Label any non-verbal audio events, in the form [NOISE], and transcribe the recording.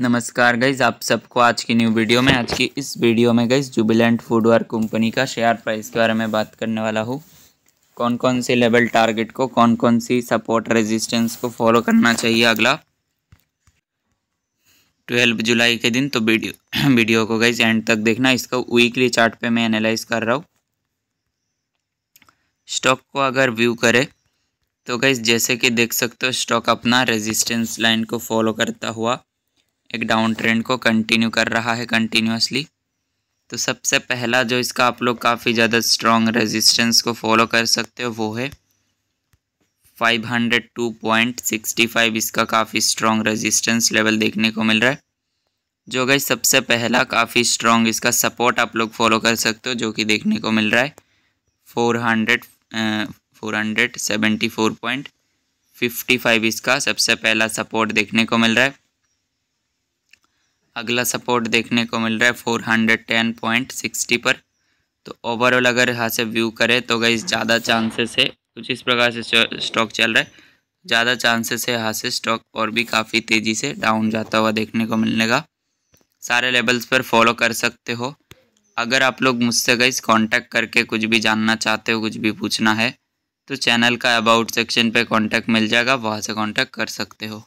नमस्कार गईज आप सबको आज की न्यू वीडियो में आज की इस वीडियो में गईज जुबिलेंट फूडवेयर कंपनी का शेयर प्राइस के बारे में बात करने वाला हूँ कौन कौन से लेवल टारगेट को कौन कौन सी सपोर्ट रेजिस्टेंस को फॉलो करना चाहिए अगला ट्वेल्व जुलाई के दिन तो वीडियो वीडियो [CLEARS THROAT] को गईज एंड तक देखना इसका वीकली चार्ट पे मैं एनालाइज कर रहा हूँ स्टॉक को अगर व्यू करें तो गईज जैसे कि देख सकते हो स्टॉक अपना रेजिस्टेंस लाइन को फॉलो करता हुआ एक डाउन ट्रेंड को कंटिन्यू कर रहा है कंटिन्यूसली तो सबसे पहला जो इसका आप लोग काफ़ी ज़्यादा स्ट्रॉन्ग रेजिस्टेंस को फॉलो कर सकते हो वो है 502.65 इसका काफ़ी स्ट्रॉन्ग रेजिस्टेंस लेवल देखने को मिल रहा है जो गई सबसे पहला काफ़ी स्ट्रॉन्ग इसका सपोर्ट आप लोग फॉलो कर सकते हो जो कि देखने को मिल रहा है four hundred four hundred seventy four point fifty five इसका सबसे पहला सपोर्ट देखने को मिल रहा है अगला सपोर्ट देखने को मिल रहा है four hundred ten point sixty पर तो ओवरऑल अगर यहाँ से व्यू करें तो गई ज़्यादा चांसेस है कुछ इस प्रकार से स्टॉक चल रहा है ज़्यादा चांसेस है यहाँ से स्टॉक और भी काफ़ी तेज़ी से डाउन जाता हुआ देखने को मिलने का सारे लेवल्स पर फॉलो कर सकते हो अगर आप लोग मुझसे गई कांटेक्ट करके कुछ भी जानना चाहते हो कुछ भी पूछना है तो चैनल का अबाउट सेक्शन पे कांटेक्ट मिल जाएगा वहाँ से कांटेक्ट कर सकते हो